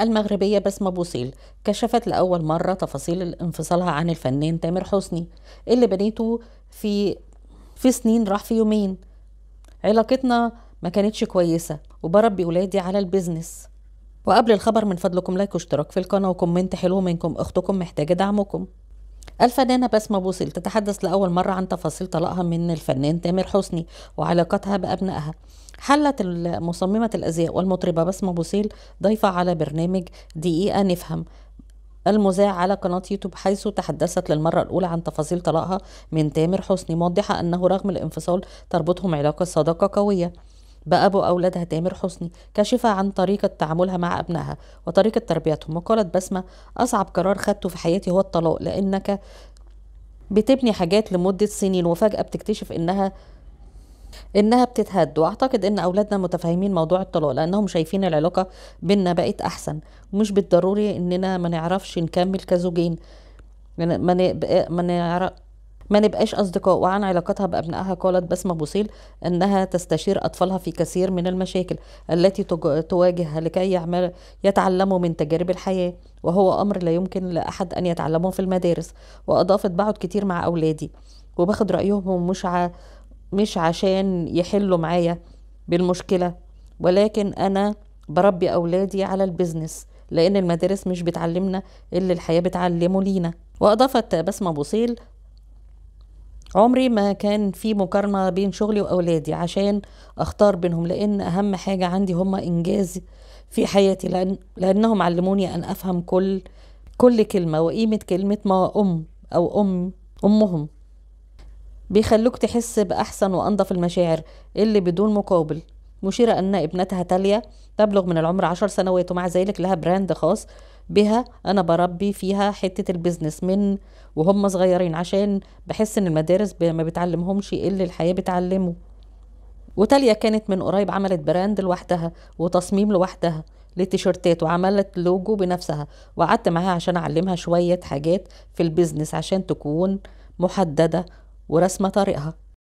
المغربية بسمة بوصيل كشفت لأول مرة تفاصيل انفصالها عن الفنان تامر حسني اللي بنيته في في سنين راح في يومين علاقتنا ما كانتش كويسة وبربي ولادي على البيزنس وقبل الخبر من فضلكم لايك واشتراك في القناة وكومنت حلو منكم أختكم محتاجة دعمكم الفنانة بسمة بوصيل تتحدث لأول مرة عن تفاصيل طلاقها من الفنان تامر حسني وعلاقتها بأبنائها حلت مصممة الأزياء والمطربة بسمة بوصيل ضيفة على برنامج دقيقة نفهم المذاع على قناة يوتيوب حيث تحدثت للمرة الأولى عن تفاصيل طلاقها من تامر حسني موضحة أنه رغم الانفصال تربطهم علاقة صداقة قوية بأبو أولادها تامر حسني كاشفة عن طريقة تعاملها مع أبنائها وطريقة تربيتهم وقالت بسمة أصعب قرار خدته في حياتي هو الطلاق لأنك بتبني حاجات لمدة سنين وفجأة بتكتشف إنها انها بتتهد واعتقد ان اولادنا متفاهمين موضوع الطلاق لانهم شايفين العلاقه بينا بقت احسن ومش بالضروري اننا ما نعرفش نكمل كزوجين ما ما نعرف ما نبقاش أصدقاء وعن علاقتها بأبنائها قالت بسمة بوصيل أنها تستشير أطفالها في كثير من المشاكل التي تواجهها لكي يعمل يتعلموا من تجارب الحياة وهو أمر لا يمكن لأحد أن يتعلمه في المدارس وأضافت بقعد كتير مع أولادي وباخد رأيهم مش, ع... مش عشان يحلوا معايا بالمشكلة ولكن أنا بربي أولادي على البزنس لأن المدارس مش بتعلمنا اللي الحياة بتعلمه لينا وأضافت بسمة بوصيل عمري ما كان في مقارنة بين شغلي وأولادي عشان أختار بينهم لأن أهم حاجة عندي هما إنجاز في حياتي لأن لأنهم علموني أن أفهم كل كل كلمة وقيمة كلمة ما أم أو أم أمهم بيخلوك تحس بأحسن وأنظف المشاعر اللي بدون مقابل مشيرة أن ابنتها تاليا تبلغ من العمر عشر سنوات ومع ذلك لها براند خاص بها انا بربي فيها حته البيزنس من وهم صغيرين عشان بحس ان المدارس ما بتعلمهمش اللي الحياه بتعلمه وتاليا كانت من قريب عملت براند لوحدها وتصميم لوحدها للتيشيرتات وعملت لوجو بنفسها وقعدت معاها عشان اعلمها شويه حاجات في البيزنس عشان تكون محدده ورسمه طريقها